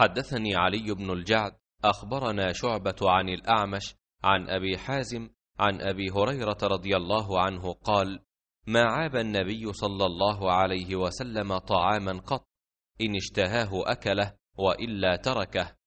حدثني علي بن الجعد أخبرنا شعبة عن الأعمش عن أبي حازم عن أبي هريرة رضي الله عنه قال: ما عاب النبي صلى الله عليه وسلم طعاما قط، إن اشتهاه أكله وإلا تركه،